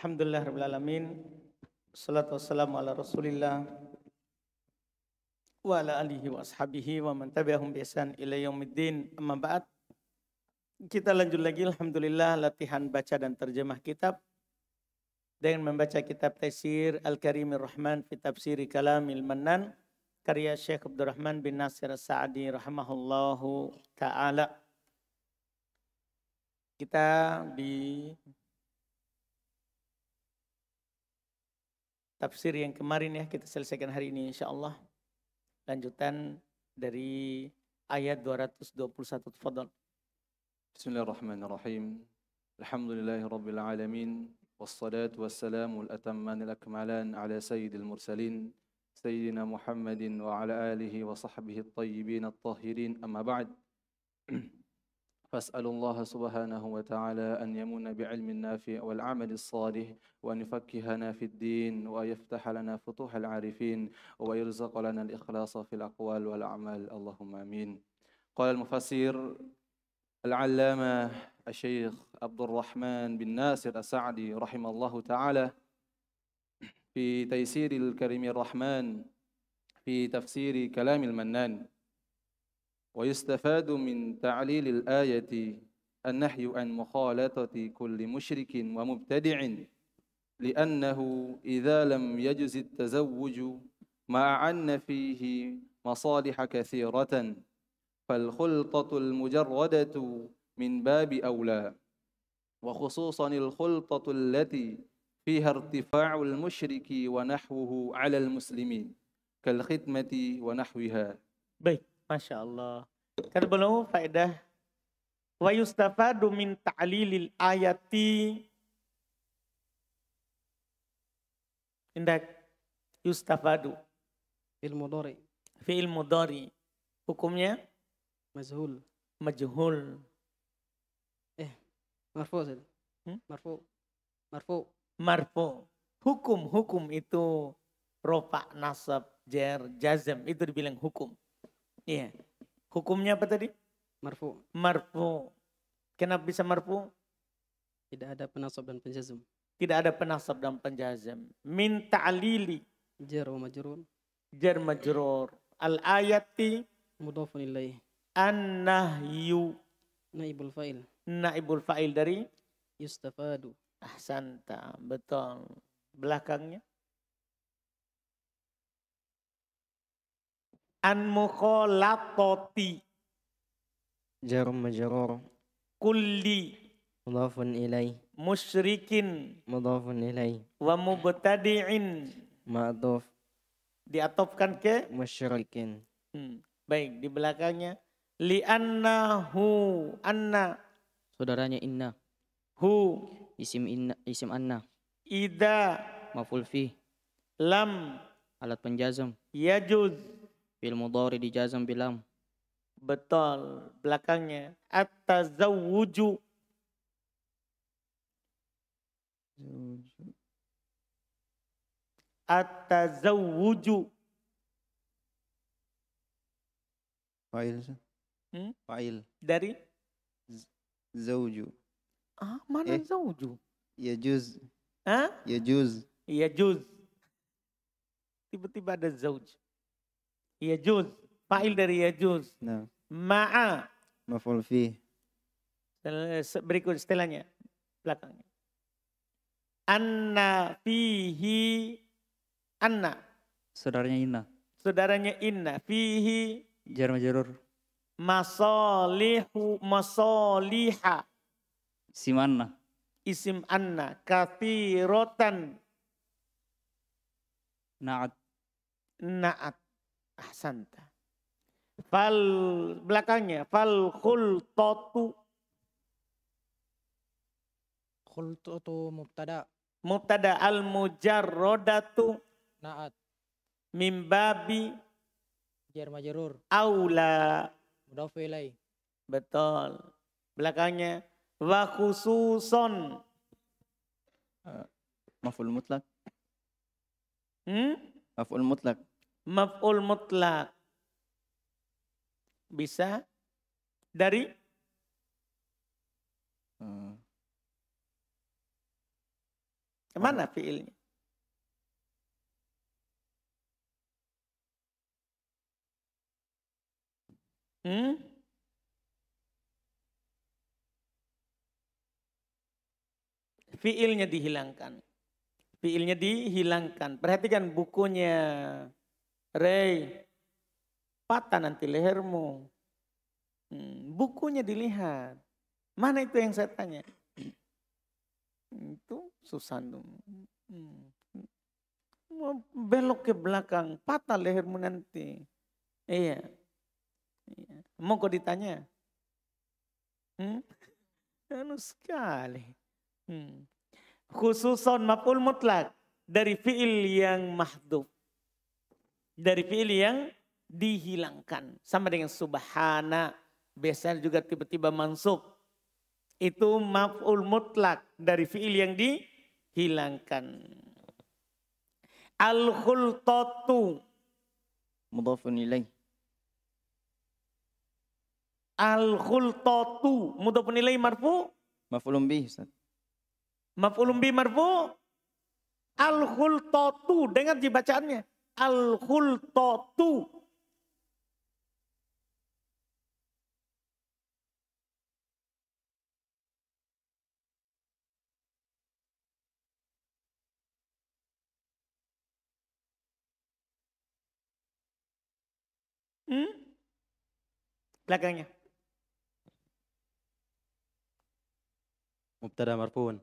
Alhamdulillah Rabbil Alamin Salatu wassalamu ala rasulillah Wa ala alihi wa ashabihi wa man tabi'ahum biasan ila yawmiddin Amma ba'd Kita lanjut lagi Alhamdulillah latihan baca dan terjemah kitab Dengan membaca kitab Taisir Al-Karimir Rahman Fi Tafsiri Kalamil Mannan Karya Syekh Abdurrahman bin Nasir Sa'adi Rahmahullahu Ta'ala Kita di tafsir yang kemarin ya kita selesaikan hari ini insya Allah. Lanjutan dari ayat 221 tafadhal. Bismillahirrahmanirrahim. Alhamdulillahi rabbil alamin wassalatu wassalamu al-atamman al-akmalan ala sayyidil mursalin sayyidina Muhammadin wa ala alihi wa sahbihi at-tayyibin tahirin amma ba'd. فأسأل الله سبحانه وتعالى أن يمن بعلم نافع والعمل الصالح وأن يفكهنا في الدين ويفتح لنا فتوح العارفين ويرزق لنا الإخلاص في الأقوال والأعمال اللهم آمين قال المفسر العلامة الشيخ عبد الرحمن بن ناصر السعدي رحمه الله تعالى في تيسير الكريم الرحمن في تفسير كلام المنان ويستفاد من تعليل الآية النهي عن مخالطة كل مشرك ومبتدع لأنه إذا لم يجز التزوج ما عن فيه مصالح كثيرة فالخلطة المجردة من باب أولى وخصوصا الخلطة التي فيها ارتفاع المشرك ونحوه على المسلمين كالختمة ونحوها. بيت Masya Allah. Kata beliau faedah. Wa yustafadu min ta'lilil ayati. Indah yustafadu. Fi'il mudari. Fi'il mudari. Hukumnya? Majhul. Majhul. Eh, marfu Hmm? Marfu. Marfu. Marfu. Hukum-hukum itu rofa, nasab, jer, jazm itu dibilang hukum. Iya. Hukumnya apa tadi? Marfu. Marfu. Kenapa bisa marfu? Tidak ada penasab dan penjazam. Tidak ada penasab dan penjazam. Min ta'lili. Jar wa majrur. Jar majrur. Al ayati. Mudafun ilaih. An nahyu. Naibul fa'il. Naibul fa'il dari? Yustafadu. Ahsanta. Betul. Belakangnya? an mukhalatati jar majrur kulli mudhafun ilai musyrikin mudhafun ilai wa mubtadi'in ma'dhuf diatopkan ke musyrikin hmm. baik di belakangnya li annahu anna saudaranya inna hu isim inna isim anna ida maful fi lam alat penjazam yajuz fil mudhari dijazam bilam betul belakangnya at Zauju at Zauju fa'il hmm? fa'il dari Zauju zawju ah mana eh? zawju ya juz ya, ya juz tiba-tiba ada zawju Yajuz. Fa'il dari yajuz. Nah. Ma'a. Maful fi. Berikut setelahnya. Belakangnya. Anna fihi anna. Saudaranya inna. Saudaranya inna. Fihi. Jar jarur. Masalihu masaliha. Isim anna. Isim anna. Kathirotan. Na'at. Na'at. Ahsanta. Fal belakangnya fal khultatu. Khultatu mubtada. Mubtada al mujarrodatu. Naat. Mimbabi. Jar majerur. Aula. Mudhaf Betul. Belakangnya wa khususon. Eh, maful mutlak. Hmm? Maful mutlak maf'ul mutlak bisa dari hmm. mana fiilnya? Hmm? Fiilnya dihilangkan. Fiilnya dihilangkan. Perhatikan bukunya Rey, patah nanti lehermu. Hmm, bukunya dilihat. Mana itu yang saya tanya? Hmm, itu susah Hmm. Belok ke belakang, patah lehermu nanti. Iya. iya. Mau kau ditanya? Hmm? Anu sekali. Hmm. Khususon maful mutlak dari fiil yang mahdub dari fi'il yang dihilangkan. Sama dengan subhana. Biasanya juga tiba-tiba mansub. Itu maf'ul mutlak dari fi'il yang dihilangkan. Al-khultatu. Mudhafun ilaih. Al-khultatu. Mudhafun ilaih marfu. Maf'ulun bih. Maf'ulun bih marfu. Al-khultatu. Dengar dibacaannya al-khultatu. Hmm? Belakangnya. Mubtada marfuun.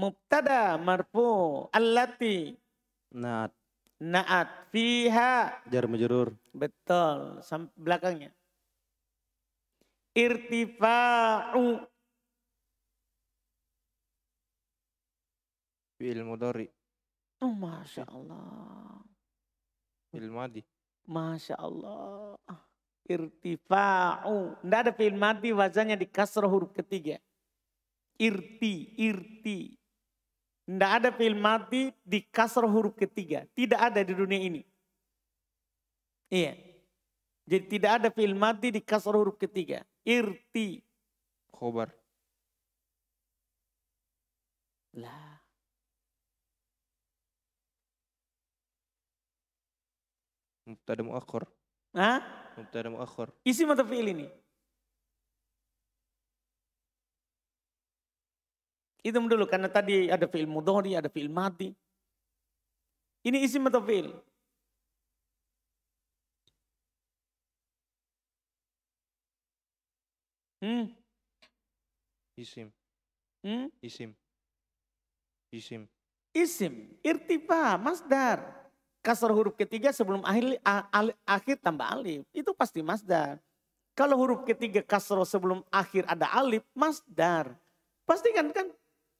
Mubtada marfu allati. Nah, Naat fiha. Jar majrur. Betul. Sampai belakangnya. Irtifa'u. Fi'il mudhari. Oh, Masya Allah. Fi'il madi. Masya Allah. Irtifa'u. Tidak ada fi'il madi wazannya di kasrah huruf ketiga. Irti, irti. Tidak ada fi'il mati di kasar huruf ketiga. Tidak ada di dunia ini. Iya. Jadi tidak ada fi'il mati di kasar huruf ketiga. Irti. Khobar. Lah. Mubtada muakhir. Hah? Mubtada muakhir. Isi mata fi'il ini. Itu dulu karena tadi ada fi'il mudhari, ada fi'il mati. Ini isim atau fi'il? Hmm? Isim. Hmm? Isim. Isim. Isim. Irtifa, masdar. Kasar huruf ketiga sebelum akhir, akhir tambah alif. Itu pasti masdar. Kalau huruf ketiga kasro sebelum akhir ada alif, masdar. Pastikan kan?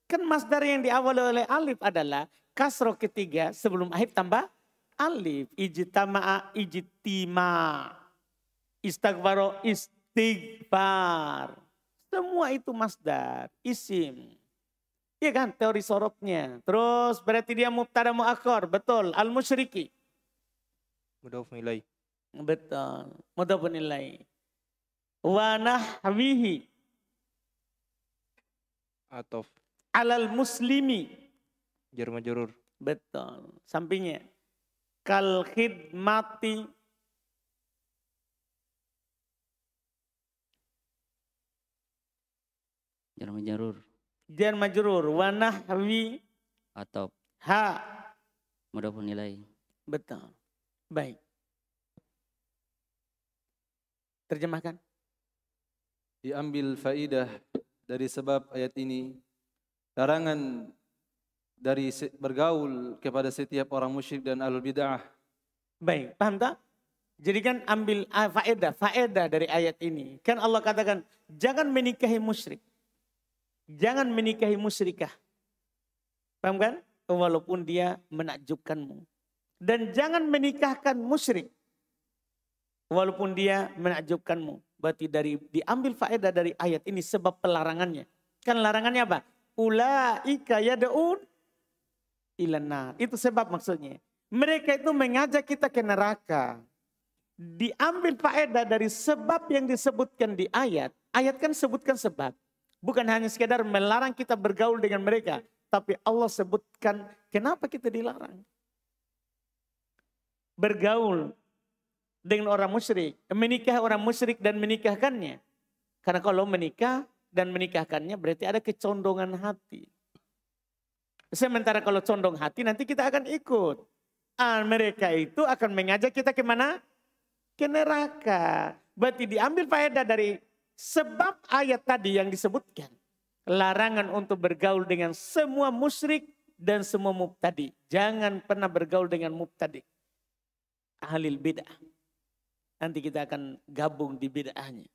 Kan masdar yang diawali oleh alif adalah kasroh ketiga sebelum alif tambah alif. Ijitama'a ijtima. Istaghfaro istighfar. Semua itu masdar, isim. Iya kan teori soroknya Terus berarti dia mubtada mu'akhor. betul. Al musyriki. Mudhaf nilai. Betul. Mudhaf nilai. Wa nahwihi. Atof alal muslimi. Jurur majurur. Betul. Sampingnya. Kal khidmati Jurur majurur. Jurur majurur. Wanahwi. atau ha pun nilai. Betul. Baik. Terjemahkan. Diambil faidah dari sebab ayat ini larangan dari bergaul kepada setiap orang musyrik dan alul bid'ah. Baik, paham tak? Jadi kan ambil ah, faedah, faedah dari ayat ini. Kan Allah katakan, jangan menikahi musyrik. Jangan menikahi musyrikah. Paham kan? Walaupun dia menakjubkanmu. Dan jangan menikahkan musyrik. Walaupun dia menakjubkanmu. Berarti dari diambil faedah dari ayat ini sebab pelarangannya. Kan larangannya apa? Ulaika yad'un ilanar. Itu sebab maksudnya. Mereka itu mengajak kita ke neraka. Diambil faedah dari sebab yang disebutkan di ayat. Ayat kan sebutkan sebab. Bukan hanya sekedar melarang kita bergaul dengan mereka. Tapi Allah sebutkan kenapa kita dilarang. Bergaul dengan orang musyrik. Menikah orang musyrik dan menikahkannya. Karena kalau menikah dan menikahkannya berarti ada kecondongan hati. Sementara kalau condong hati nanti kita akan ikut. Ah, mereka itu akan mengajak kita kemana? Ke neraka. Berarti diambil faedah dari sebab ayat tadi yang disebutkan. Larangan untuk bergaul dengan semua musyrik dan semua mubtadi. Jangan pernah bergaul dengan mubtadi. Ahlil bid'ah. Nanti kita akan gabung di bid'ahnya.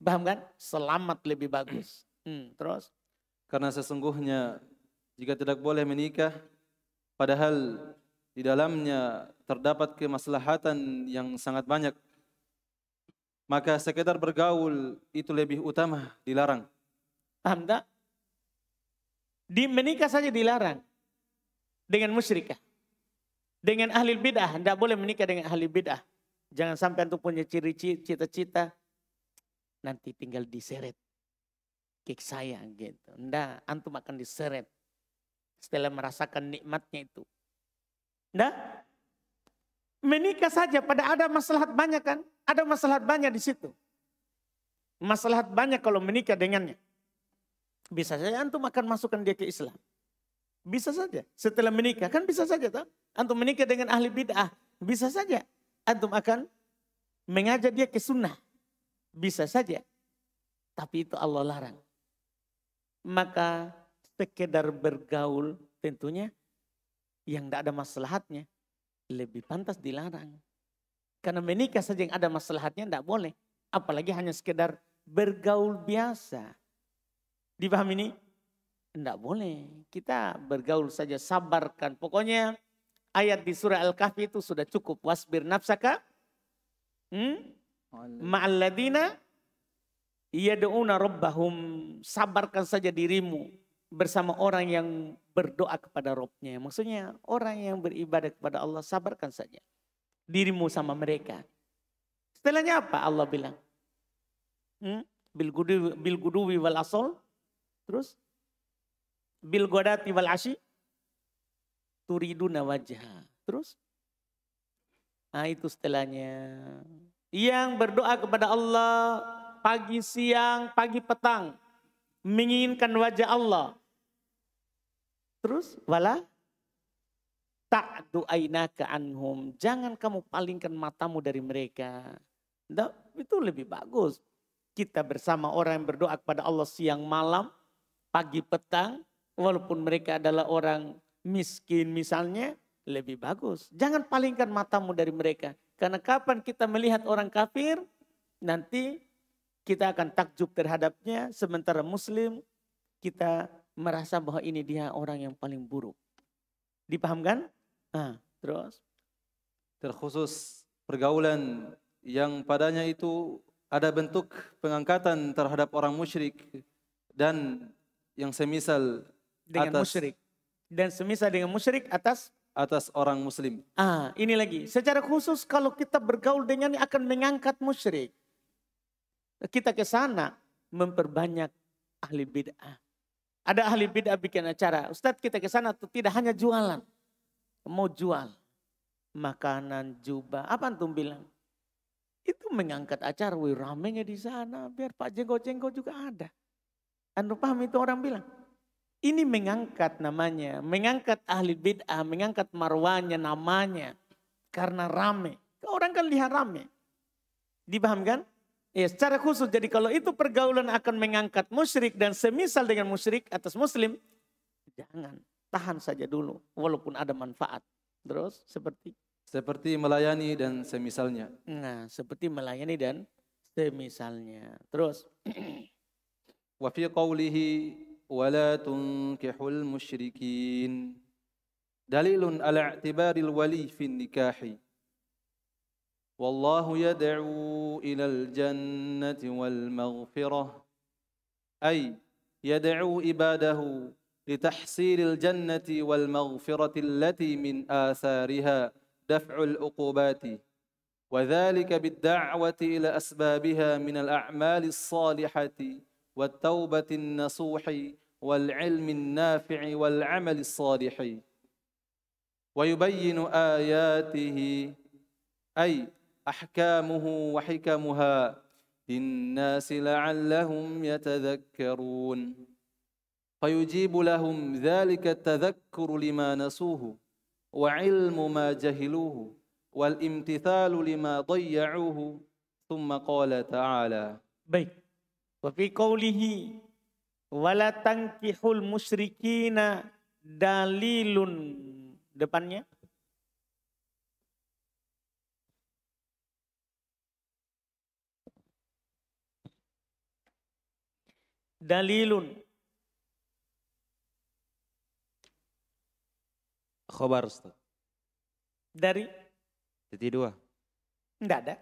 Paham kan? Selamat lebih bagus. Hmm, terus? Karena sesungguhnya jika tidak boleh menikah, padahal di dalamnya terdapat kemaslahatan yang sangat banyak, maka sekedar bergaul itu lebih utama dilarang. Paham tak? Di menikah saja dilarang dengan musyrikah. Dengan ahli bid'ah, tidak boleh menikah dengan ahli bid'ah. Jangan sampai untuk punya ciri cita-cita nanti tinggal diseret kek saya gitu. Nda, antum akan diseret setelah merasakan nikmatnya itu. Nda, menikah saja pada ada masalah banyak kan? Ada masalah banyak di situ. masalah banyak kalau menikah dengannya. Bisa saja antum akan masukkan dia ke Islam. Bisa saja. Setelah menikah kan bisa saja toh. Antum menikah dengan ahli bid'ah. Bisa saja. Antum akan mengajak dia ke sunnah. Bisa saja. Tapi itu Allah larang. Maka sekedar bergaul tentunya yang tidak ada masalahnya lebih pantas dilarang. Karena menikah saja yang ada masalahnya tidak boleh. Apalagi hanya sekedar bergaul biasa. Dipahami ini? Tidak boleh. Kita bergaul saja, sabarkan. Pokoknya ayat di surah Al-Kahfi itu sudah cukup. Wasbir nafsaka. Hmm? ma'alladina yad'una rabbahum sabarkan saja dirimu bersama orang yang berdoa kepada Robnya. Maksudnya orang yang beribadah kepada Allah sabarkan saja dirimu sama mereka. Setelahnya apa Allah bilang? Hmm? Bil, guduwi, wal asol. Terus? Bil godati wal asyi. Turiduna wajah. Terus? Nah itu setelahnya yang berdoa kepada Allah pagi siang, pagi petang, menginginkan wajah Allah. Terus wala tak doaina ke anhum. Jangan kamu palingkan matamu dari mereka. Nah, itu lebih bagus. Kita bersama orang yang berdoa kepada Allah siang malam, pagi petang, walaupun mereka adalah orang miskin misalnya, lebih bagus. Jangan palingkan matamu dari mereka. Karena kapan kita melihat orang kafir, nanti kita akan takjub terhadapnya. Sementara muslim, kita merasa bahwa ini dia orang yang paling buruk. Dipahamkan? Nah, terus. Terkhusus pergaulan yang padanya itu ada bentuk pengangkatan terhadap orang musyrik dan yang semisal dengan atas musyrik dan semisal dengan musyrik atas atas orang muslim. Ah, ini lagi. Secara khusus kalau kita bergaul dengannya akan mengangkat musyrik. Kita ke sana memperbanyak ahli bid'ah. Ada ahli bid'ah bikin acara. Ustadz kita ke sana tuh tidak hanya jualan. Mau jual makanan, jubah, apa antum bilang? Itu mengangkat acara, wih ramenya di sana, biar Pak Jenggo-Jenggo juga ada. Anda paham itu orang bilang. Ini mengangkat namanya, mengangkat ahli bid'ah, mengangkat marwahnya, namanya. Karena rame. Orang kan lihat rame. Dipahamkan? Ya, secara khusus. Jadi kalau itu pergaulan akan mengangkat musyrik dan semisal dengan musyrik atas muslim, jangan. Tahan saja dulu, walaupun ada manfaat. Terus seperti seperti melayani dan semisalnya. Nah, seperti melayani dan semisalnya. Terus wa fi ولا تنكح المشركين دليل على اعتبار الولي في النكاح والله يدعو إلى الجنة والمغفرة أي يدعو عباده لتحصيل الجنة والمغفرة التي من آثارها دفع العقوبات وذلك بالدعوة إلى أسبابها من الأعمال الصالحة والتوبة النصوح والعلم النافع والعمل الصالح ويبين آياته أي أحكامه وحكمها للناس لعلهم يتذكرون فيجيب لهم ذلك التذكر لما نسوه وعلم ما جهلوه والامتثال لما ضيعوه ثم قال تعالى بيت Wafi qawlihi wala tangkihul musyrikina dalilun depannya dalilun khobar Ustaz. Dari? Titik dua. Enggak ada.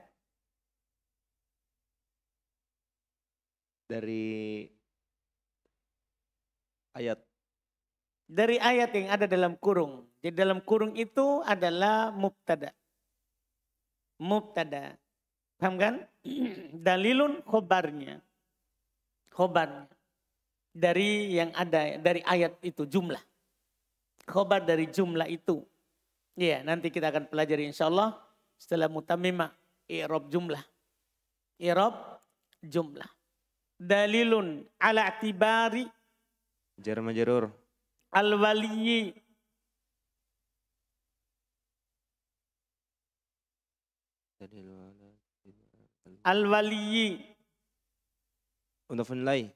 dari ayat dari ayat yang ada dalam kurung. Jadi dalam kurung itu adalah mubtada. Mubtada. Paham kan? Dalilun khobarnya. Khobarnya. Dari yang ada, dari ayat itu jumlah. Khobar dari jumlah itu. Iya, nanti kita akan pelajari insya Allah setelah mutamimah. Irob jumlah. Irob jumlah dalilun ala tibari jar majrur al waliyi al waliyi untuk nilai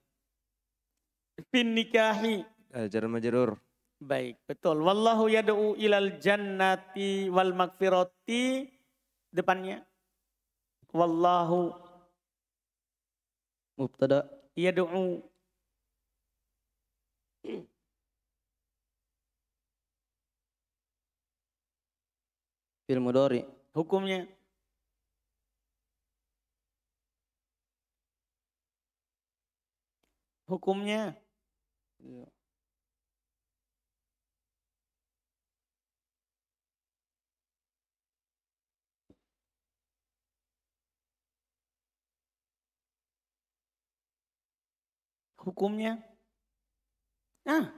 bin nikahi eh, jar majrur Baik, betul. Wallahu yad'u ilal jannati wal magfirati depannya. Wallahu mubtada yad'u fil dori hukumnya hukumnya hukumnya? Ah.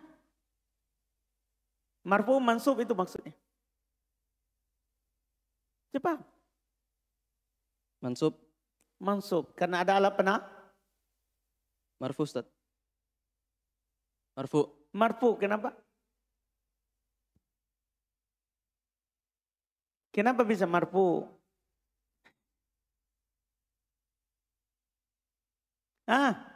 Marfu mansub itu maksudnya. Cepat. Mansub. Mansub. Karena ada alat penak, Marfu Ustaz. Marfu. Marfu kenapa? Kenapa bisa marfu? Ah,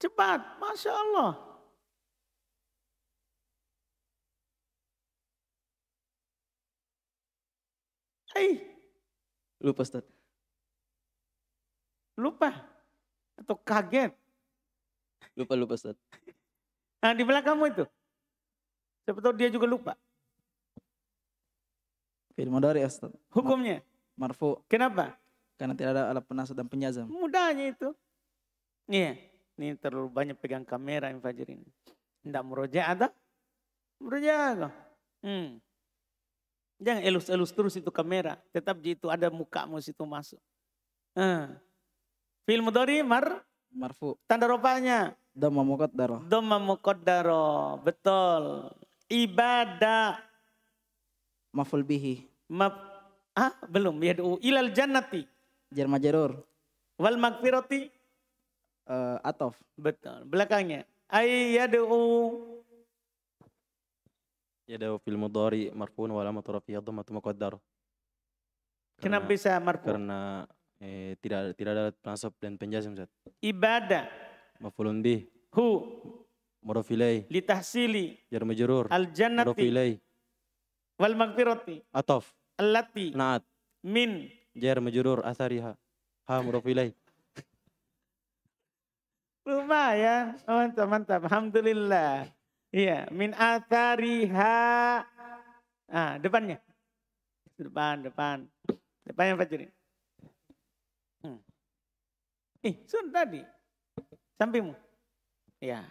Cepat, Masya Allah. Hai. Lupa Ustaz. Lupa. Atau kaget. Lupa, lupa Ustaz. Nah di belakangmu itu. Siapa tahu dia juga lupa. Firman dari ya, Ustaz. Hukumnya? Marfu. Kenapa? Karena tidak ada alat penasab dan penyazam. Mudahnya itu. Iya. Yeah. Ini terlalu banyak pegang kamera yang Fajir ini. Tidak meroja ada? Meroja Hmm. Jangan elus-elus terus itu kamera. Tetap itu ada mukamu situ masuk. Hmm. Film dari mar? Marfu. Tanda rupanya? Dhamma mukaddaro. Dhamma daro Betul. Ibadah. Maful bihi. Ma? ah, belum. ilal jannati. Jerman majarur. Wal magfirati uh, atof. Betul. Belakangnya ayyadu yadu fil mudhari marfuun wa alamatu rafihi dhammatu muqaddar. Kenapa bisa marfu? Karena eh, tidak tidak ada nasab dan penjelasan Ustaz. Ibadah. Mafulun bi. Hu. Mudhaf Litahsili. tahsili. Jar majrur. Al jannati. Wal magfirati. Atof. Allati. Naat. Min. Jar majrur asariha. Ha mudhaf Lumayan. Oh, mantap, mantap. Alhamdulillah. Iya. Min atariha. Ah, depannya. Depan, depan. Depannya Fajri. Hmm. Ih, sun tadi. Sampingmu. Ya.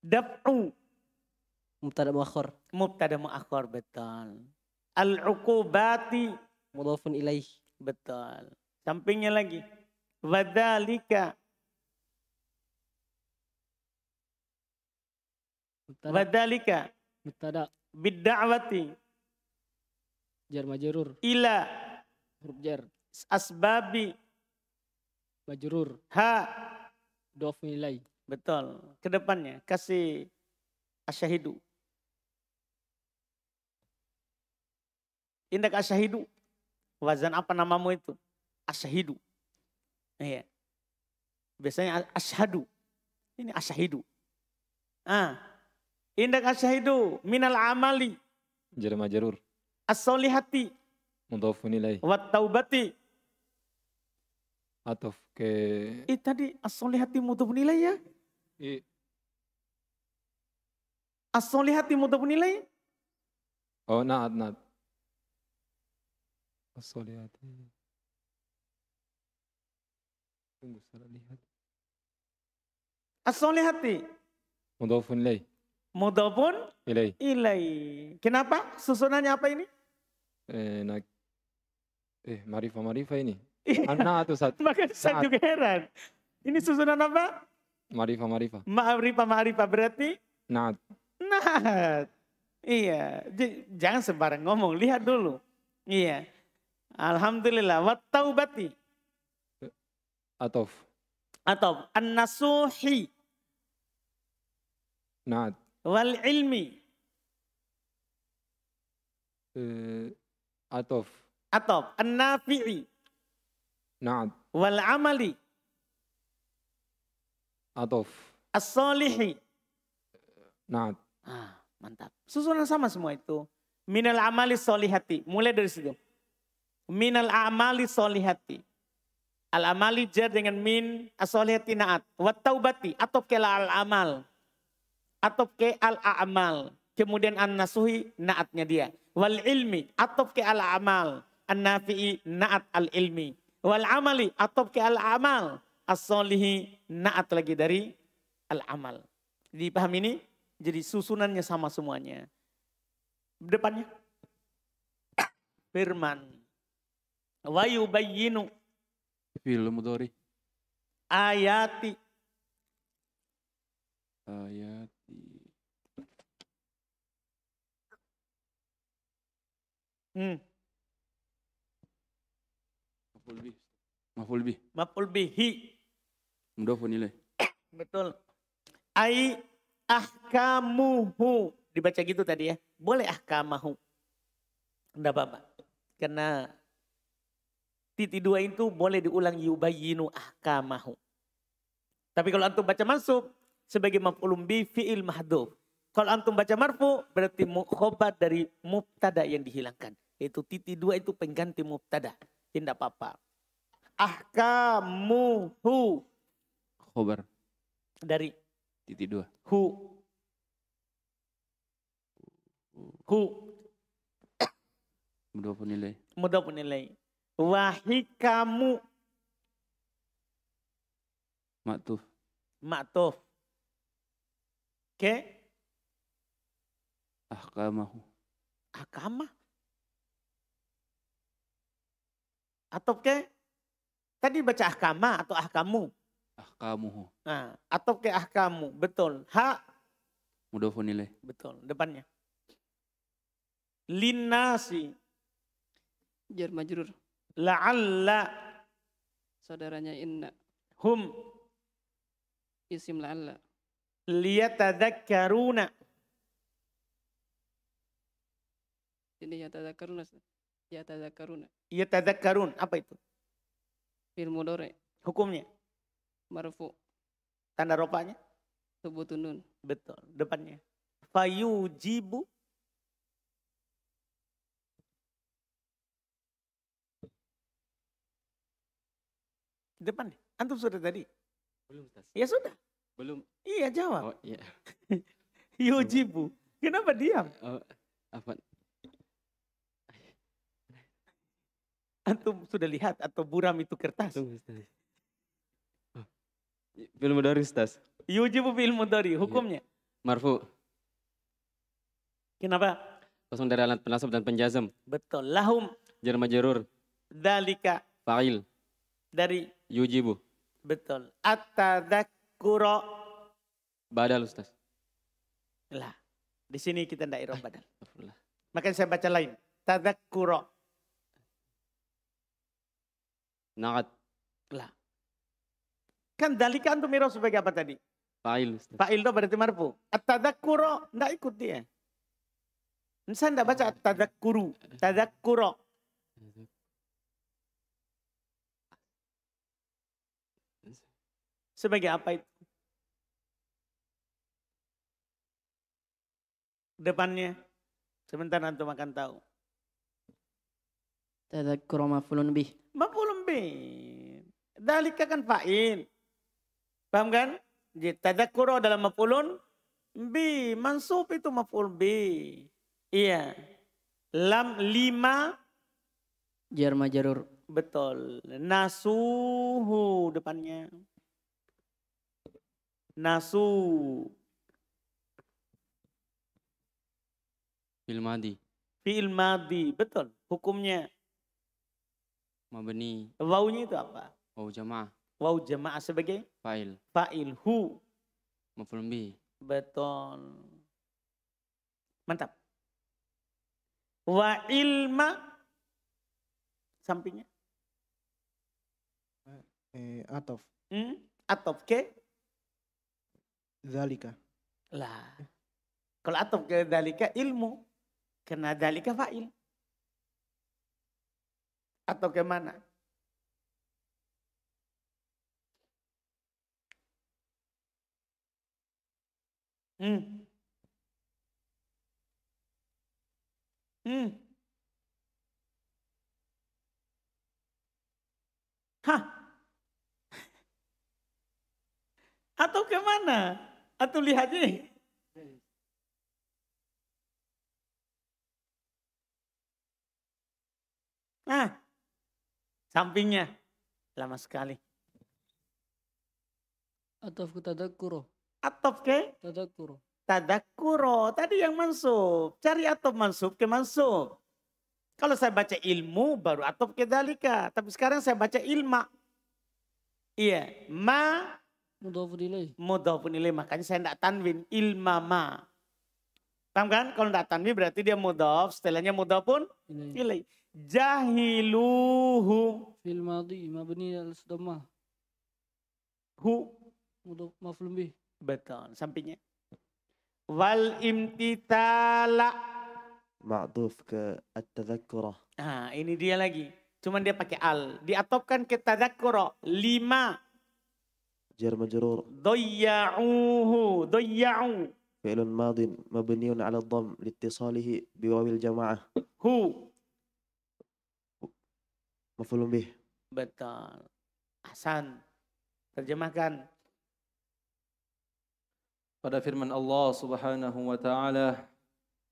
Dab'u. Mubtada muakhor. Mubtada muakhor, betul. Al-uqubati. Mudafun ilaih. Betul. Sampingnya lagi. Wadalika. Wadalika. Mutada. Bidda'wati. Jar majrur. Ila. Huruf jar. Asbabi. Majurur. Ha. Dof nilai. Betul. Kedepannya kasih asyahidu. Indak asyahidu. Wazan apa namamu itu? Asyahidu. Iya. Biasanya ashadu. Ini asyahidu. Ah. Indak asyahidu minal amali. Jar majrur. As-solihati. Mudhafun ilai. Wat taubati. Atof ke... Eh tadi as-solihati mudhafun ilai ya? Eh. As-solihati mudhafun ilai? Oh naat naat. As-solihati. Tunggu salah lihat. As-solihati. Mudhafun ilaih. Mudhafun ilaih. Ilai. Kenapa? Susunannya apa ini? Eh, nak... eh marifah marifah ini. Iya. Anak atau satu. Maka saya juga heran. Ini susunan apa? Marifa marifah. Marifah marifah berarti? Naat. Naat. Iya. jangan sembarang ngomong. Lihat dulu. Iya. Alhamdulillah. Wat taubati. Atof. Atof. An-nasuhi. Naat. Wal ilmi. Uh, eh, atof. Atof. An-nafi'i. Naat. Wal amali. Atof. as salihi Naat. Ah, mantap. Susunan sama semua itu. Minal amali solihati. Mulai dari situ. Minal amali solihati. Al-amali jar dengan min asolihati naat. Wat taubati atau ke al-amal. Atau ke al-amal. Kemudian an-nasuhi naatnya dia. Wal ilmi atau ke al-amal. An-nafi'i naat al-ilmi. Wal amali atau ke al-amal. Asolihi naat lagi dari al-amal. Dipahami ini? Jadi susunannya sama semuanya. Depannya. Firman. Wa yubayyinu Film Mudori. Ayati. Ayati. Hmm. Mapulbi. Mapulbi. Mapulbi hi. Maful Betul. Ai ahkamuhu. Dibaca gitu tadi ya. Boleh ahkamahu. Enggak apa-apa. Karena Titik dua itu boleh diulang yubayinu ahkamahu. Tapi kalau antum baca mansub sebagai maf'ulum bi fi'il mahdhuf. Kalau antum baca marfu berarti khobar dari mubtada yang dihilangkan. Itu titik dua itu pengganti mubtada. Tidak apa-apa. Ahkamuhu. Khobar. Dari. Titik dua. Hu. Hu. Mudah penilai. Mudah penilai. Wahi kamu. Maktuf. Maktuf. Oke. Okay. Ahkamahu. Ahkamah. Atau ke? Tadi baca ahkama atau ahkamu? Ahkamu. Nah, atau ke ahkamu. Betul. Ha. Mudofun nilai. Betul. Depannya. Linasi. Jar la'alla saudaranya inna hum isim la'alla karuna, ini yatadakkaruna yatadakkaruna yatadakkarun apa itu fil mudore hukumnya marfu tanda ropanya sebutun nun betul depannya fayujibu depan deh. Antum sudah tadi? Belum, Ustaz. Ya sudah. Belum. Iya, jawab. Oh, iya. Yujibu. Ya, Kenapa diam? Oh, apa? Antum sudah lihat atau buram itu kertas? Belum, Ustaz. Oh. Film mudari, Ustaz. Yujibu ya, film dari Hukumnya? Iya. Marfu. Kenapa? Kosong dari alat penasab dan penjazam. Betul. Lahum. Jerma jerur Dalika. Fa'il. Dari Yujibu. Betul. At-tadhakkura. Badal Ustaz. Lah. Di sini kita tidak iroh badal. Makanya saya baca lain. Tadakuro. Naat. Lah. Kan dalika antum iroh sebagai apa tadi? Fa'il. Fa'il itu berarti marfu. At-tadhakkura tidak ikut dia. Ya? Saya tidak baca tadakuru. Tadakuro. Tadakuro. Sebagai apa itu? Depannya. Sebentar nanti makan tahu. Tadakkur mafulun bih. Mafulun bih. Dalika kan fa'il. Paham kan? kurang dalam mafulun bi. Mansub itu maful bi. Iya. Lam lima. Jar majarur. Betul. Nasuhu depannya nasu Fi'il madi. Fi'il madi, betul. Hukumnya. Mabni. Wawunya itu apa? Waw jamaah. Waw jamaah sebagai? Fa'il. Fa'il hu. Maful bi. Betul. Mantap. Wa ilma. Sampingnya. Eh, eh atof. Hmm? Atof ke? Zalika. Lah. Kalau atop ke dalika ilmu. Kena dalika fa'il. Atau kemana? Hmm. Hmm. Hah? Atau kemana? Atau lihat ini. Nah, sampingnya lama sekali. Atau tadakuro. Atau ke? Tadakuro. Tadakuro. Tadi yang mansub. Cari atau mansub ke mansub. Kalau saya baca ilmu baru ke dalika. Tapi sekarang saya baca ilma. Iya. Ma nilai mudah pun nilai Makanya saya tidak tanwin. Ilmama. Paham kan? Kalau tidak tanwin berarti dia mudah Setelahnya pun nilai jahiluhu Fil madhi mabni al damah. Hu. mudah maflum bih. Betul. Sampingnya. Wal imtitala. Ma'duf ke at tadhakura Ah, ini dia lagi. Cuman dia pakai al. Diatopkan ke Lima. Lima جر مجرور ضيعوه ضيعوا فعل ماض مبني على الضم لاتصاله بواو الجماعة هو مفعول به betul Hasan terjemahkan pada firman Allah Subhanahu wa taala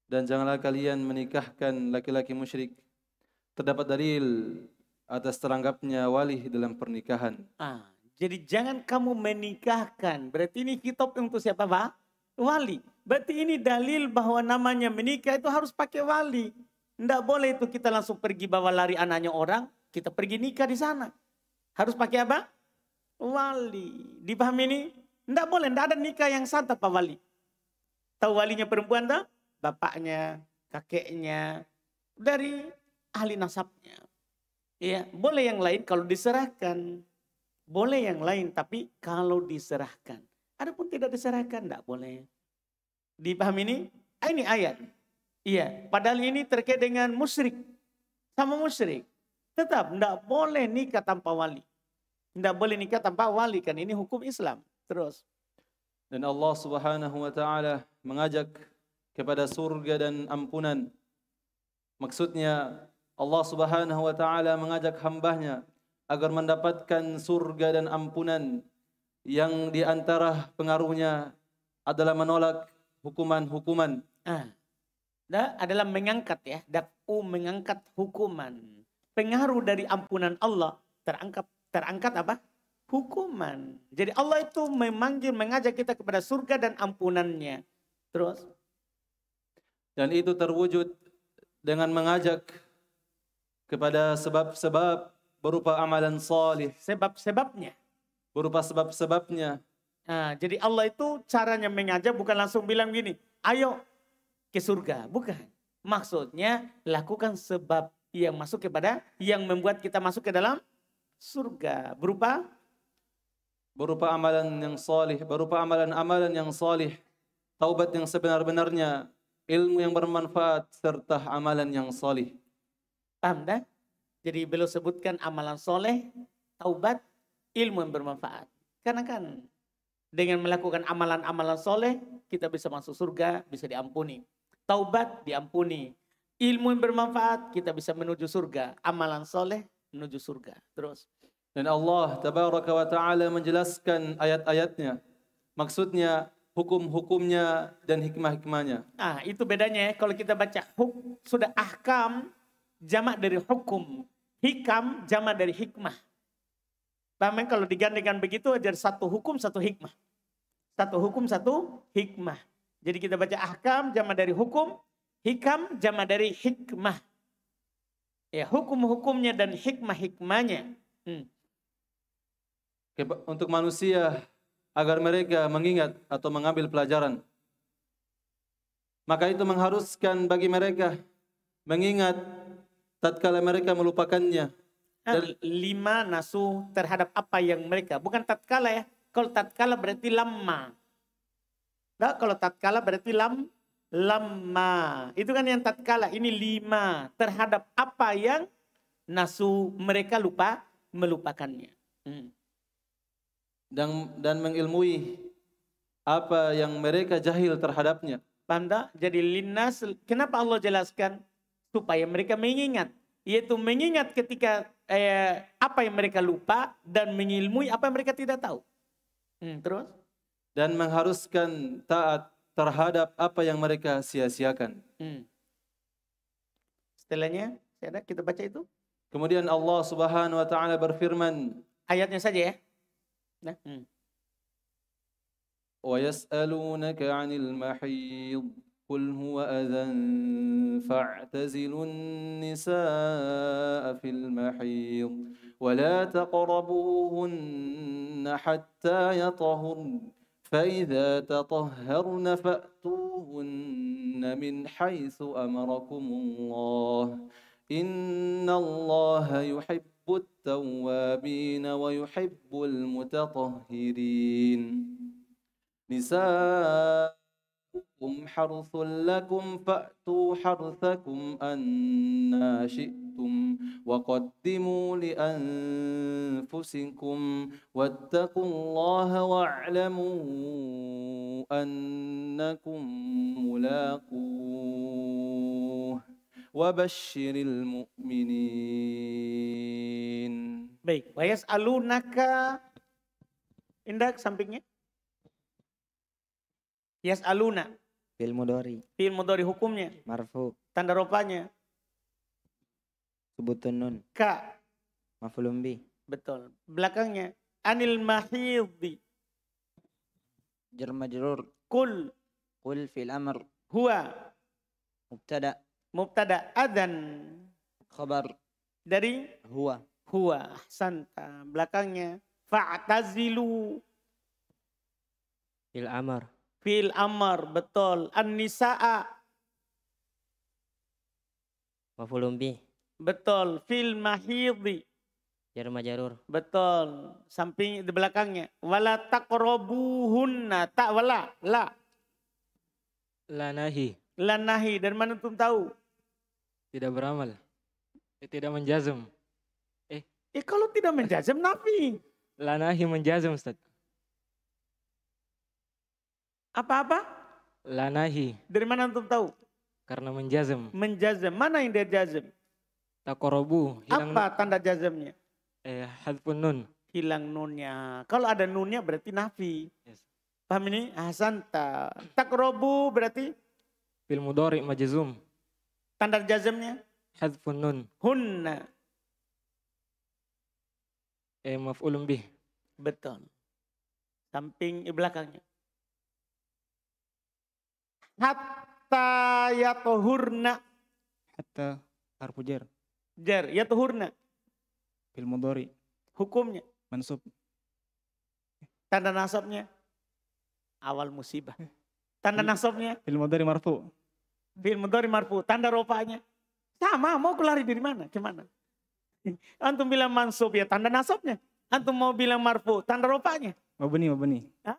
dan janganlah kalian menikahkan laki-laki musyrik terdapat dalil atas teranggapnya wali dalam pernikahan ah jadi jangan kamu menikahkan. Berarti ini kitab untuk siapa Pak? Wali. Berarti ini dalil bahwa namanya menikah itu harus pakai wali. Tidak boleh itu kita langsung pergi bawa lari anaknya orang. Kita pergi nikah di sana. Harus pakai apa? Wali. Dipahami ini? Tidak boleh. Tidak ada nikah yang sah pak wali. Tahu walinya perempuan tak? Bapaknya, kakeknya, dari ahli nasabnya. Ya, boleh yang lain kalau diserahkan. Boleh yang lain, tapi kalau diserahkan. Adapun tidak diserahkan, tidak boleh. Dipahami ini? Ah, ini ayat. Iya, padahal ini terkait dengan musyrik. Sama musyrik. Tetap tidak boleh nikah tanpa wali. Tidak boleh nikah tanpa wali, kan ini hukum Islam. Terus. Dan Allah subhanahu wa ta'ala mengajak kepada surga dan ampunan. Maksudnya Allah subhanahu wa ta'ala mengajak hambanya agar mendapatkan surga dan ampunan yang di antara pengaruhnya adalah menolak hukuman-hukuman. Nah, adalah mengangkat ya, dak'u mengangkat hukuman. Pengaruh dari ampunan Allah terangkat terangkat apa? Hukuman. Jadi Allah itu memanggil mengajak kita kepada surga dan ampunannya. Terus dan itu terwujud dengan mengajak kepada sebab-sebab berupa amalan salih sebab-sebabnya berupa sebab-sebabnya nah, jadi Allah itu caranya mengajak bukan langsung bilang gini ayo ke surga bukan maksudnya lakukan sebab yang masuk kepada yang membuat kita masuk ke dalam surga berupa berupa amalan yang salih, berupa amalan-amalan yang salih, taubat yang sebenar-benarnya, ilmu yang bermanfaat serta amalan yang salih. Paham dah? Jadi beliau sebutkan amalan soleh, taubat, ilmu yang bermanfaat. Karena kan dengan melakukan amalan-amalan soleh, kita bisa masuk surga, bisa diampuni. Taubat diampuni. Ilmu yang bermanfaat, kita bisa menuju surga. Amalan soleh menuju surga. Terus. Dan Allah tabaraka wa ta'ala menjelaskan ayat-ayatnya. Maksudnya hukum-hukumnya dan hikmah-hikmahnya. Ah, itu bedanya ya. Kalau kita baca sudah ahkam, jamak dari hukum. Hikam jama dari hikmah. Bahkan ya? kalau digandengan begitu ada satu hukum satu hikmah. Satu hukum satu hikmah. Jadi kita baca ahkam jama dari hukum, hikam jama dari hikmah. Ya hukum-hukumnya dan hikmah-hikmahnya. Hmm. Untuk manusia agar mereka mengingat atau mengambil pelajaran. Maka itu mengharuskan bagi mereka mengingat tatkala mereka melupakannya. Eh, dan lima nasu terhadap apa yang mereka. Bukan tatkala ya. Kalau tatkala berarti lama. Nah, kalau tatkala berarti lam lama. Itu kan yang tatkala. Ini lima terhadap apa yang nasu mereka lupa melupakannya. Hmm. Dan dan mengilmui apa yang mereka jahil terhadapnya. Panda jadi linas. Kenapa Allah jelaskan supaya mereka mengingat yaitu mengingat ketika eh, apa yang mereka lupa dan mengilmui apa yang mereka tidak tahu. Hmm, terus dan mengharuskan taat terhadap apa yang mereka sia-siakan. Hmm. Setelahnya, ada kita baca itu. Kemudian Allah Subhanahu wa taala berfirman, ayatnya saja ya. Nah. Hmm. قل هو أذى فاعتزلوا النساء في المحيض ولا تقربوهن حتى يطهرن فإذا تطهرن فأتوهن من حيث أمركم الله إن الله يحب التوابين ويحب المتطهرين نساء لكم حرث لكم فأتوا حرثكم أنا شئتم وقدموا لأنفسكم واتقوا الله واعلموا أنكم ملاقوه وبشر المؤمنين Baik, ويسألونك alunaka Indah sampingnya. Yes aluna. Fil mudori. Fil mudori hukumnya. Marfu. Tanda rupanya. Subutun nun. Ka. Mafulumbi. Betul. Belakangnya. Anil mahidhi. Jar Kul. Kul fil amr. Hua. Mubtada. Mubtada. Adan. Khabar. Dari? hua, hua, Santa. Belakangnya. Fa'tazilu. Fil amr. Fil amar, betul. An-nisa'a. mafulumbi Betul. Fil mahidhi. Jarum ya jarur. Betul. Samping di belakangnya. Wala takrobuhunna. Tak wala. La. Lanahi. Lanahi. Dan mana tuh tahu? Tidak beramal. Eh, tidak menjazam. Eh. Eh kalau tidak menjazam nafi. Lanahi menjazam Ustaz. Apa-apa? Lanahi. Dari mana antum tahu? Karena menjazem menjazem Mana yang dia jazem Takorobu. Hilang Apa tanda jazemnya Eh, hadpun nun. Hilang nunnya. Kalau ada nunnya berarti nafi. Yes. Paham ini? Hasanta. Takrobu berarti? ilmu majazum. Tanda jazemnya Hadpun nun. Hunna. Eh, maaf bih. Betul. Samping eh, belakangnya hatta yatuhurna hatta harfu jar jar yatuhurna fil mudhari hukumnya mansub tanda nasabnya awal musibah tanda nasabnya fil mudhari marfu fil mudhari marfu tanda rupanya sama mau lari dari mana gimana antum bilang mansub ya tanda nasabnya antum mau bilang marfu tanda ropanya. mabni mabni Hah?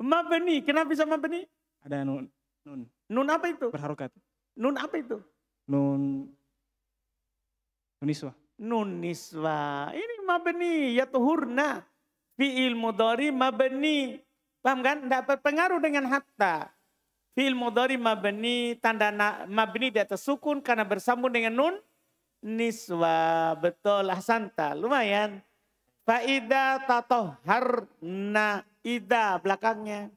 mabni kenapa bisa mabni ada yang Nun. Nun apa itu? Berharokat. Nun apa itu? Nun Nuniswa. Nuniswa. Ini mabni yatuhurna. Fi'il mudhari mabeni. Paham kan? Tidak berpengaruh dengan hatta. Fi'il mudhari mabeni. tanda na, di atas sukun karena bersambung dengan nun niswa. Betul lah Ahsanta. Lumayan. Faida tatoharna ida belakangnya.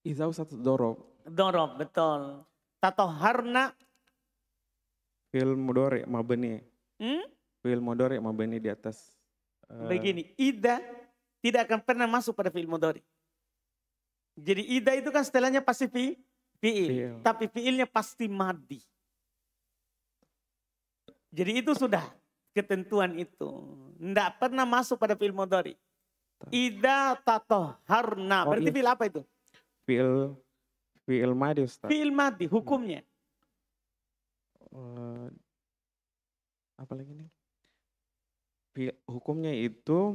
Izau satu dorob. Dorob, betul. Tato harna. Fil mudore mabeni. Hmm? Fil mudore mabeni di atas. Eh, Begini, ida tidak akan pernah masuk pada fil mudore. Jadi ida itu kan setelahnya pasti fi, fiil. fiil. Tapi fiilnya pasti madi. Jadi itu sudah ketentuan itu. Tidak pernah masuk pada fil mudore. Ida tato harna. Oh, Berarti iya. fil apa itu? Fi'il fi'il madi Ustaz. Fi'il madi hukumnya. Uh, apa lagi nih? Fi'il, hukumnya itu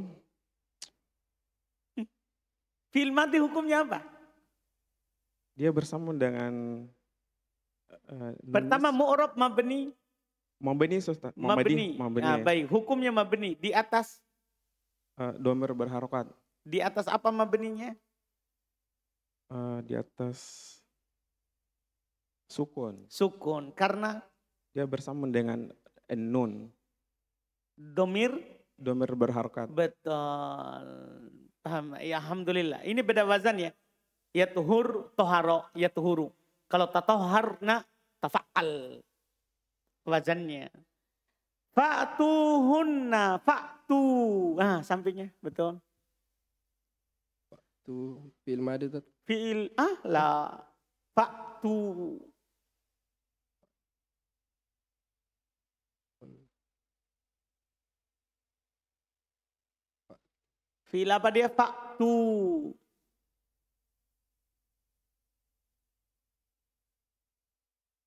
Fi'il mati hukumnya apa? Dia bersama dengan uh, Pertama mu'rob mabni. Mabni Ustaz. Mabni. mabni. Nah, baik, hukumnya mabni di atas uh, eh, domer berharokat. Di atas apa mabninya? uh, di atas sukun. Sukun karena dia bersama dengan enun Domir. Domir berharkat. Betul. Paham. Ya alhamdulillah. Ini beda wazan ya. tuhur toharo ya tuhuru Kalau tatoharna tafa'al wazannya. Fa'tuhunna fa'tu. Ah sampingnya betul. Fa'tu fil madi fiil ahla ba'du Fiil apa dia? Faktu.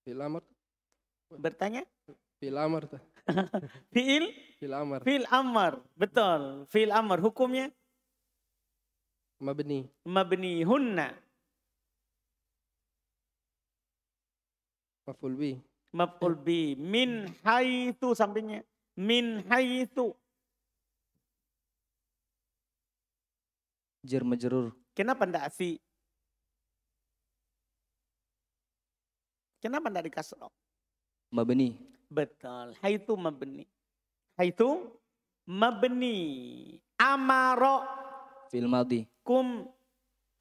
Fiil amar. Bertanya? Fiil amar. Fiil? Fiil amar. Fiil amar. Betul. Fiil amar. Hukumnya? Mabni. Mabni hunna. Maful bi. Maful bi. Min haitu sampingnya. Min haitu. Jer majerur. Kenapa ndak fi? Kenapa ndak dikasroh? Mabni. Betul. Haitu mabni. Haitu mabni. Amaro fil madi Kum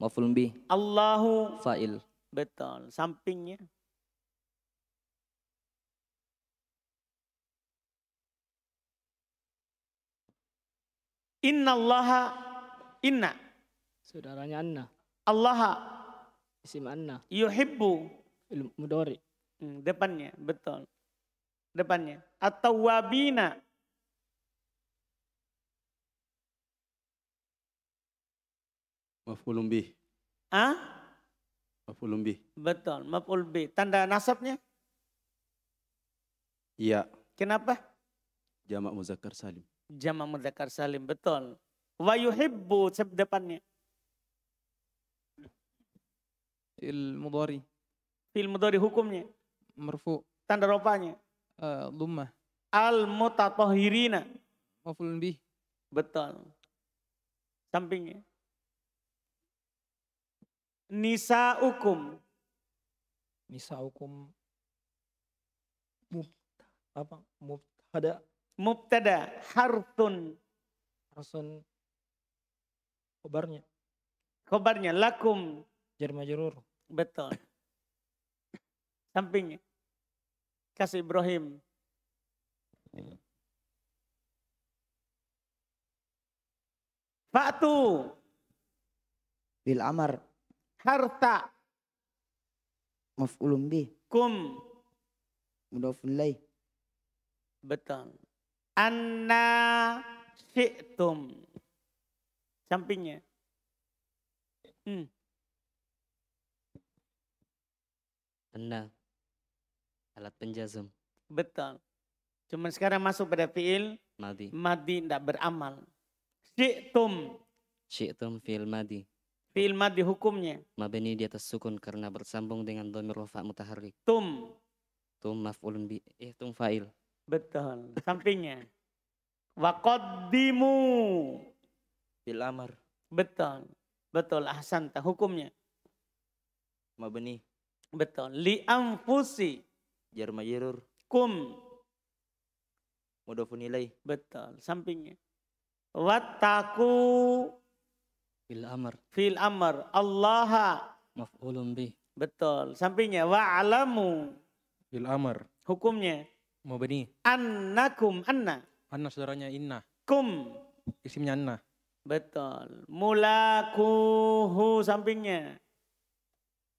maf'ul bi Allahu fa'il. Betul. Sampingnya. Inna Allaha inna. Saudaranya Anna. Allaha. Isim Anna. Yuhibbu. Mudori. Hmm, depannya, betul. Depannya. Atau wabina. Maf'ulun bih. Ah? Maf'ulun bih. Betul, maf'ul bih. Tanda nasabnya? Iya. Kenapa? Jamak muzakkar salim. Jamak muzakkar salim, betul. Wa yuhibbu sebab depannya. Fil mudhari. Fil mudhari hukumnya. Merfu. Tanda rupanya. Uh, Al mutatahirina. Maf'ulun bih. Betul. Sampingnya. Nisa hukum. Nisa hukum apa mubtada mubtada hartun hartun Kobarnya. Kobarnya. lakum jar majrur betul sampingnya kasih Ibrahim Fatu bil amar harta. Maf'ulun bih. Kum. Mudafun lay Betul. Anna syi'tum. Sampingnya. Hmm. Anna. Alat penjazam. Betul. Cuma sekarang masuk pada fiil. Madi. Madi tidak beramal. Syi'tum. Syi'tum fiil madi. Fi'il mad di hukumnya. Mabni di atas sukun karena bersambung dengan dhamir rafa mutaharrik. Tum. Tum maf'ulun bi eh tum fa'il. Betul. Sampingnya. Wa qaddimu. Bil amar. Betul. Betul Ahsan. ta hukumnya. Mabni. Betul. Li anfusi. Jar majrur. Kum. Mudhofun ilai. Betul. Sampingnya. Wattaku Fil amr. Fil amr. Allah. Maf'ulun bih. Betul. Sampingnya wa'alamu. Fil amr. Hukumnya. Mubani. Annakum anna. Anna saudaranya inna. Kum. Isimnya anna. Betul. Mulakuhu sampingnya.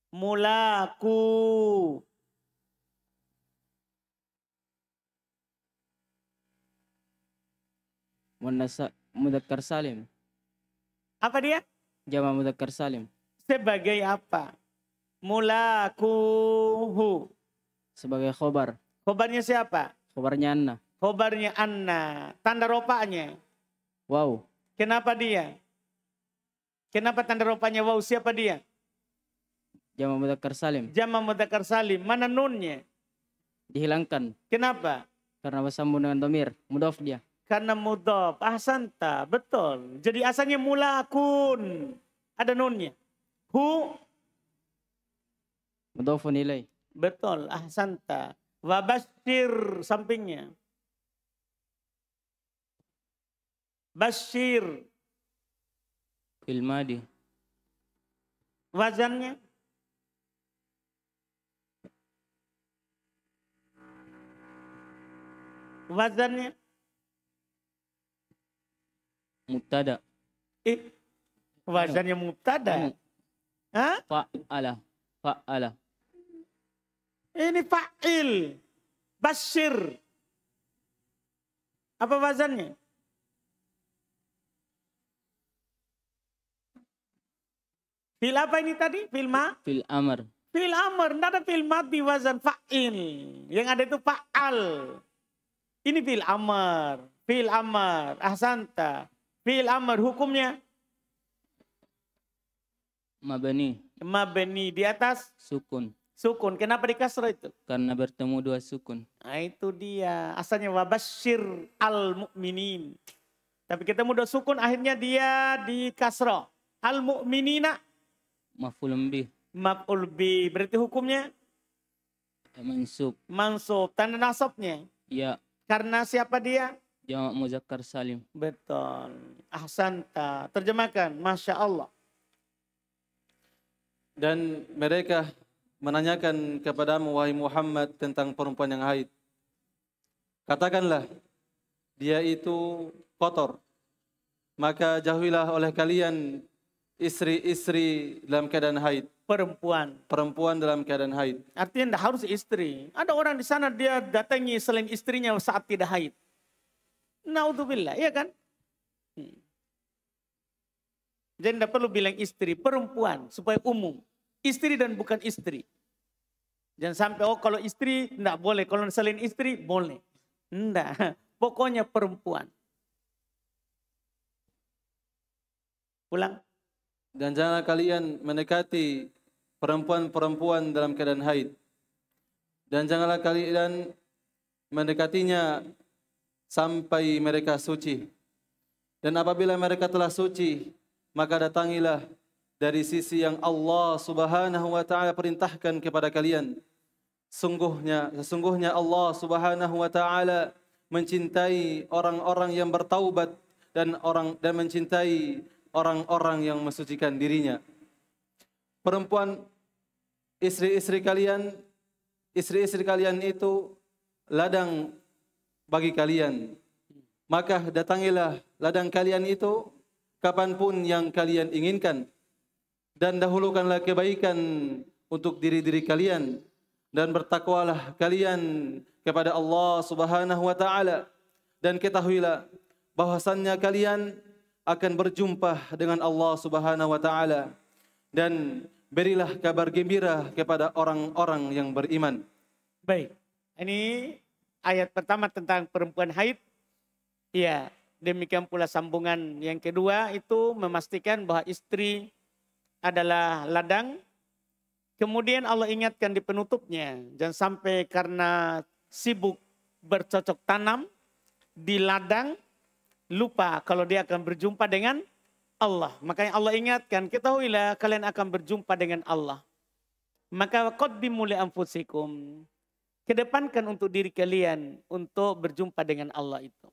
Mulaku. Munasa mudakkar salim. Apa dia? Jama mudzakkar salim. Sebagai apa? Mulakuhu. Sebagai khobar. Khobarnya siapa? Khobarnya Anna. Khobarnya Anna. Tanda ropanya. Wow. Kenapa dia? Kenapa tanda ropanya wow? Siapa dia? Jama mudzakkar salim. Jama mudzakkar salim. Mana nunnya? Dihilangkan. Kenapa? Karena bersambung dengan domir. Mudof dia. Karena mudhaf. Ahsanta. Betul. Jadi asalnya mula kun Ada nunnya. Hu. Mudhafun ilai. Betul. Ahsanta. Wabashir. Sampingnya. Bashir. Filmadi. Wazannya. Wazannya mubtada eh wazannya mubtada Hah? fa'ala fa'ala ini fa'il basir apa wazannya Fil apa ini tadi? Fil ma? Fil amr. Fil amr. Tidak ada fil mati wazan fa'il. Yang ada itu fa'al. Ini fil amr. Fil amr. Ahsanta fil amr hukumnya mabani. Mabani di atas sukun. Sukun. Kenapa di kasrah itu? Karena bertemu dua sukun. Nah, itu dia. Asalnya wabashir al mukminin. Tapi ketemu dua sukun akhirnya dia di kasrah Al mukminina maf'ulun bi Maf'ul bi Berarti hukumnya mansub. Mansub. Tanda nasabnya. Ya. Karena siapa dia? Jamak muzakkar salim. Betul. Ahsanta. Terjemahkan. Masya Allah. Dan mereka menanyakan kepadamu, wahai Muhammad, tentang perempuan yang haid. Katakanlah, dia itu kotor. Maka jauhilah oleh kalian istri-istri dalam keadaan haid. Perempuan. Perempuan dalam keadaan haid. Artinya tidak harus istri. Ada orang di sana dia datangi selain istrinya saat tidak haid. Naudzubillah, ya kan? Hmm. Jadi tidak perlu bilang istri, perempuan supaya umum. Istri dan bukan istri. Jangan sampai, oh kalau istri tidak boleh, kalau selain istri boleh. Tidak, pokoknya perempuan. Pulang. Dan jangan kalian mendekati perempuan-perempuan dalam keadaan haid. Dan janganlah kalian mendekatinya sampai mereka suci. Dan apabila mereka telah suci, maka datangilah dari sisi yang Allah Subhanahu wa taala perintahkan kepada kalian. Sungguhnya sesungguhnya Allah Subhanahu wa taala mencintai orang-orang yang bertaubat dan orang dan mencintai orang-orang yang mensucikan dirinya. Perempuan istri-istri kalian istri-istri kalian itu ladang bagi kalian. Maka datangilah ladang kalian itu kapanpun yang kalian inginkan. Dan dahulukanlah kebaikan untuk diri-diri kalian. Dan bertakwalah kalian kepada Allah subhanahu wa ta'ala. Dan ketahuilah bahwasannya kalian akan berjumpa dengan Allah subhanahu wa ta'ala. Dan berilah kabar gembira kepada orang-orang yang beriman. Baik, ini ayat pertama tentang perempuan haid. Ya, demikian pula sambungan yang kedua itu memastikan bahwa istri adalah ladang. Kemudian Allah ingatkan di penutupnya, jangan sampai karena sibuk bercocok tanam di ladang lupa kalau dia akan berjumpa dengan Allah. Makanya Allah ingatkan, ketahuilah kalian akan berjumpa dengan Allah. Maka qaddimu li anfusikum kedepankan untuk diri kalian untuk berjumpa dengan Allah itu.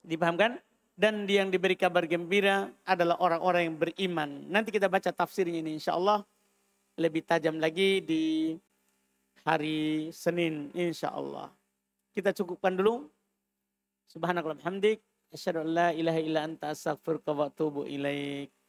Dipahamkan? Dan yang diberi kabar gembira adalah orang-orang yang beriman. Nanti kita baca tafsirnya ini insya Allah lebih tajam lagi di hari Senin insya Allah. Kita cukupkan dulu. Subhanakallahumhamdik. Asyadu an ilaha illa anta astagfirullah wa ilaik.